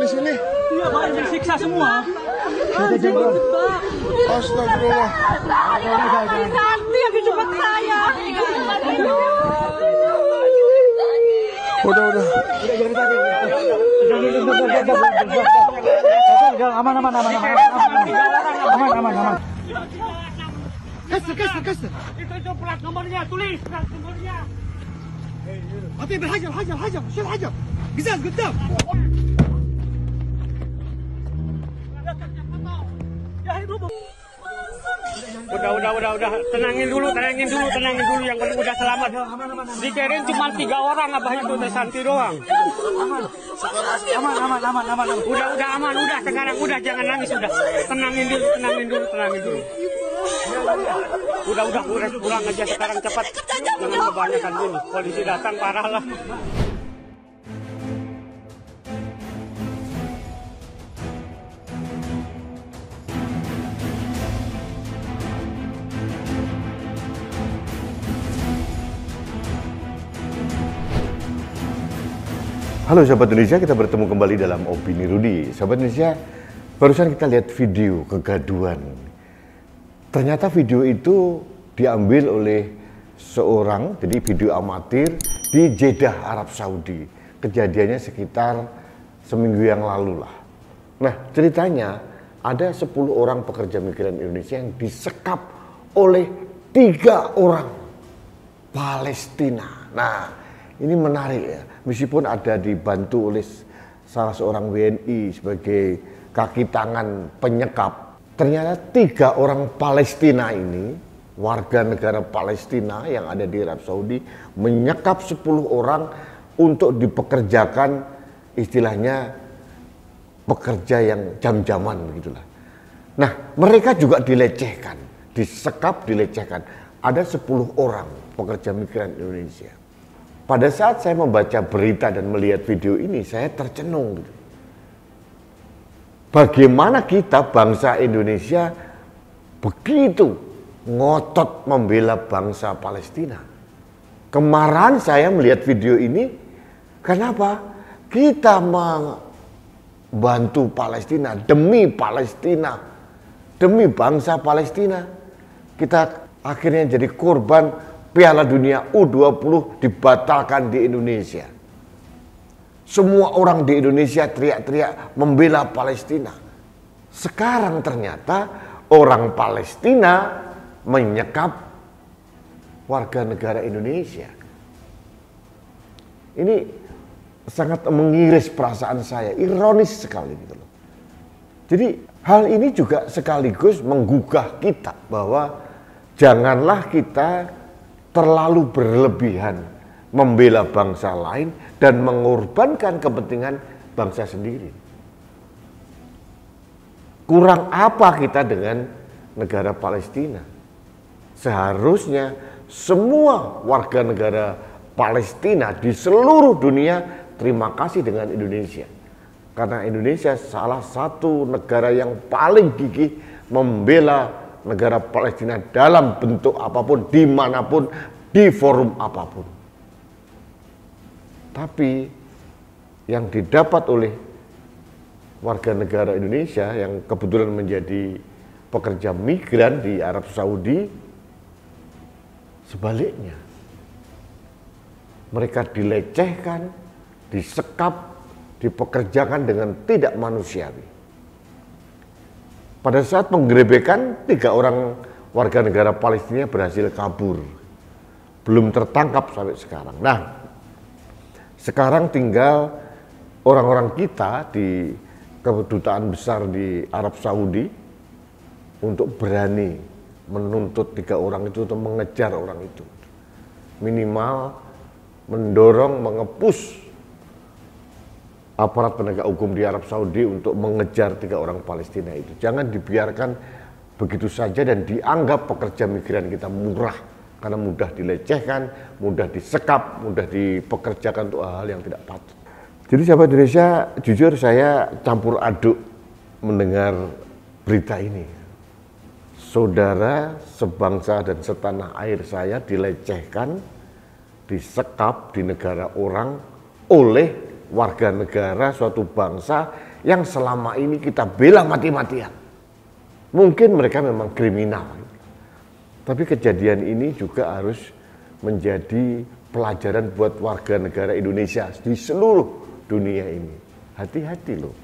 di sini? Iya, Pak, disiksa semua. Astagfirullah. nanti yang dijemput saya. Udah, udah. Aman, aman, aman, aman, aman, aman, aman. Kasih, kasih, kasih. Itu itu plat nomornya, tulis plat nomornya. berhajar, hajar, hajar, hajar. Bisa, gedap. Udah, udah, udah, udah. Tenangin dulu, tenangin dulu, tenangin dulu. Yang penting udah selamat. Dikirain cuma tiga orang abah itu, udah santi doang. Aman, aman, aman, aman, aman. Udah, udah aman, udah. Sekarang udah, jangan nangis, udah. Tenangin dulu, tenangin dulu, tenangin dulu. Udah, udah, udah, pulang aja sekarang cepat. Jangan kebanyakan dulu Polisi datang, parah lah. Halo Sahabat Indonesia, kita bertemu kembali dalam Opini Rudi. Sahabat Indonesia, barusan kita lihat video kegaduan. Ternyata video itu diambil oleh seorang, jadi video amatir di Jeddah, Arab Saudi. Kejadiannya sekitar seminggu yang lalu lah. Nah, ceritanya ada 10 orang pekerja migran Indonesia yang disekap oleh tiga orang Palestina. Nah, ini menarik ya. Meskipun ada dibantu oleh salah seorang WNI sebagai kaki tangan penyekap, ternyata tiga orang Palestina ini, warga negara Palestina yang ada di Arab Saudi, menyekap 10 orang untuk dipekerjakan istilahnya pekerja yang jam-jaman begitulah. Nah, mereka juga dilecehkan, disekap, dilecehkan. Ada 10 orang pekerja migran Indonesia pada saat saya membaca berita dan melihat video ini, saya tercenung. Gitu. Bagaimana kita bangsa Indonesia begitu ngotot membela bangsa Palestina? Kemarahan saya melihat video ini, kenapa? Kita membantu Palestina demi Palestina, demi bangsa Palestina. Kita akhirnya jadi korban Piala Dunia U20 dibatalkan di Indonesia. Semua orang di Indonesia teriak-teriak membela Palestina. Sekarang ternyata orang Palestina menyekap warga negara Indonesia. Ini sangat mengiris perasaan saya, ironis sekali gitu loh. Jadi hal ini juga sekaligus menggugah kita bahwa janganlah kita terlalu berlebihan membela bangsa lain dan mengorbankan kepentingan bangsa sendiri. Kurang apa kita dengan negara Palestina? Seharusnya semua warga negara Palestina di seluruh dunia terima kasih dengan Indonesia. Karena Indonesia salah satu negara yang paling gigih membela negara Palestina dalam bentuk apapun, dimanapun, di forum apapun. Tapi yang didapat oleh warga negara Indonesia yang kebetulan menjadi pekerja migran di Arab Saudi, sebaliknya mereka dilecehkan, disekap, dipekerjakan dengan tidak manusiawi. Pada saat penggerebekan, tiga orang warga negara Palestina berhasil kabur. Belum tertangkap sampai sekarang. Nah, sekarang tinggal orang-orang kita di kedutaan besar di Arab Saudi untuk berani menuntut tiga orang itu atau mengejar orang itu. Minimal mendorong, mengepus aparat penegak hukum di Arab Saudi untuk mengejar tiga orang Palestina itu. Jangan dibiarkan begitu saja dan dianggap pekerja migran kita murah karena mudah dilecehkan, mudah disekap, mudah dipekerjakan untuk hal-hal yang tidak patut. Jadi sahabat Indonesia, jujur saya campur aduk mendengar berita ini. Saudara sebangsa dan setanah air saya dilecehkan, disekap di negara orang oleh warga negara suatu bangsa yang selama ini kita bela mati-matian. Mungkin mereka memang kriminal. Tapi kejadian ini juga harus menjadi pelajaran buat warga negara Indonesia di seluruh dunia ini. Hati-hati loh.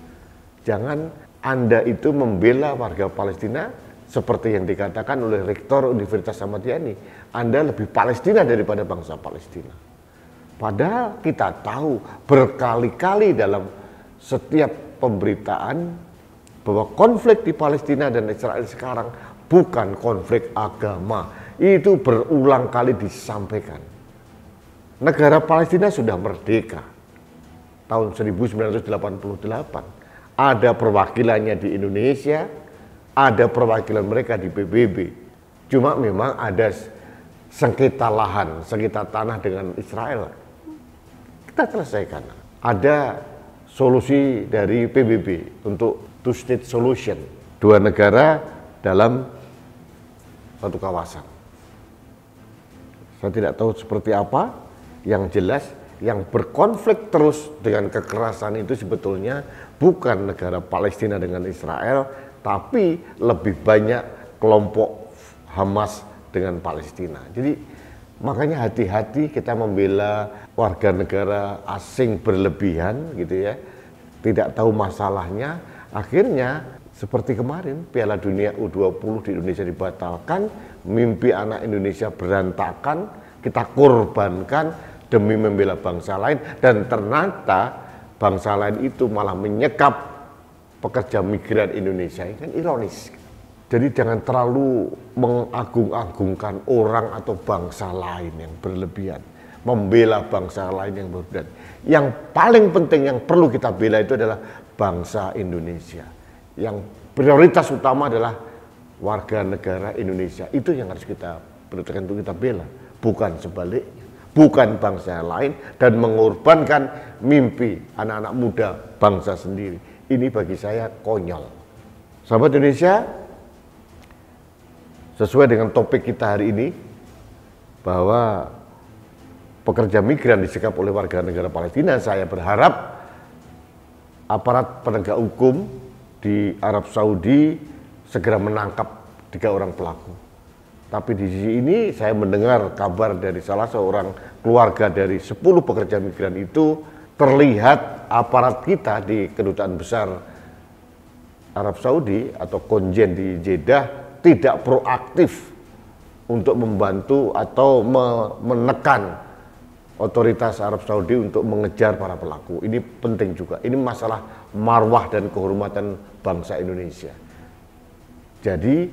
Jangan Anda itu membela warga Palestina seperti yang dikatakan oleh Rektor Universitas Samadiani. Anda lebih Palestina daripada bangsa Palestina. Padahal kita tahu berkali-kali dalam setiap pemberitaan bahwa konflik di Palestina dan Israel sekarang bukan konflik agama. Itu berulang kali disampaikan. Negara Palestina sudah merdeka tahun 1988. Ada perwakilannya di Indonesia, ada perwakilan mereka di PBB. Cuma memang ada sengketa lahan, sengketa tanah dengan Israel kita selesaikan. Ada solusi dari PBB untuk two state solution, dua negara dalam satu kawasan. Saya tidak tahu seperti apa, yang jelas yang berkonflik terus dengan kekerasan itu sebetulnya bukan negara Palestina dengan Israel, tapi lebih banyak kelompok Hamas dengan Palestina. Jadi Makanya hati-hati kita membela warga negara asing berlebihan gitu ya. Tidak tahu masalahnya, akhirnya seperti kemarin Piala Dunia U20 di Indonesia dibatalkan, mimpi anak Indonesia berantakan, kita korbankan demi membela bangsa lain dan ternyata bangsa lain itu malah menyekap pekerja migran Indonesia. Ini kan ironis. Jadi jangan terlalu mengagung-agungkan orang atau bangsa lain yang berlebihan. Membela bangsa lain yang berlebihan. Yang paling penting yang perlu kita bela itu adalah bangsa Indonesia. Yang prioritas utama adalah warga negara Indonesia. Itu yang harus kita berikan untuk kita bela. Bukan sebaliknya. Bukan bangsa lain dan mengorbankan mimpi anak-anak muda bangsa sendiri. Ini bagi saya konyol. Sahabat Indonesia, sesuai dengan topik kita hari ini bahwa pekerja migran disekap oleh warga negara Palestina, saya berharap aparat penegak hukum di Arab Saudi segera menangkap tiga orang pelaku. Tapi di sisi ini saya mendengar kabar dari salah seorang keluarga dari 10 pekerja migran itu terlihat aparat kita di kedutaan besar Arab Saudi atau konjen di Jeddah tidak proaktif untuk membantu atau menekan otoritas Arab Saudi untuk mengejar para pelaku. Ini penting juga. Ini masalah marwah dan kehormatan bangsa Indonesia. Jadi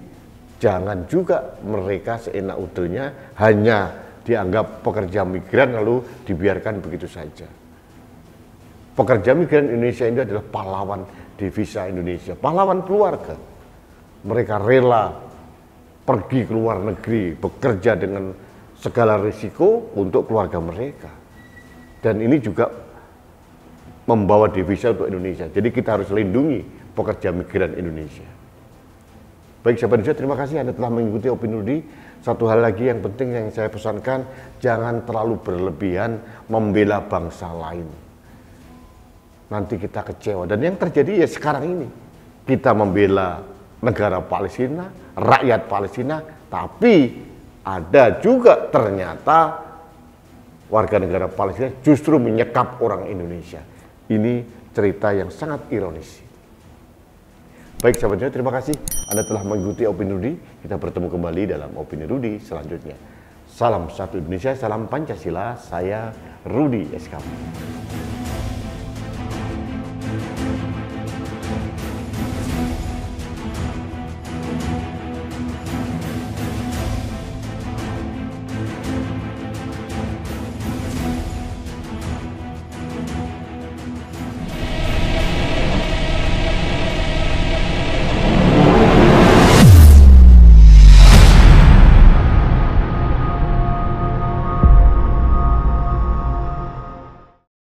jangan juga mereka seenak udelnya hanya dianggap pekerja migran lalu dibiarkan begitu saja. Pekerja migran Indonesia ini adalah pahlawan divisa Indonesia, pahlawan keluarga mereka rela pergi ke luar negeri, bekerja dengan segala risiko untuk keluarga mereka. Dan ini juga membawa devisa untuk Indonesia. Jadi kita harus lindungi pekerja migran Indonesia. Baik sahabat Indonesia, terima kasih Anda telah mengikuti Opini Rudy. Satu hal lagi yang penting yang saya pesankan, jangan terlalu berlebihan membela bangsa lain. Nanti kita kecewa. Dan yang terjadi ya sekarang ini. Kita membela negara Palestina, rakyat Palestina, tapi ada juga ternyata warga negara Palestina justru menyekap orang Indonesia. Ini cerita yang sangat ironis. Baik sahabat saya, terima kasih Anda telah mengikuti Opini Rudy. Kita bertemu kembali dalam Opini Rudy selanjutnya. Salam satu Indonesia, salam Pancasila, saya Rudi Eskamu.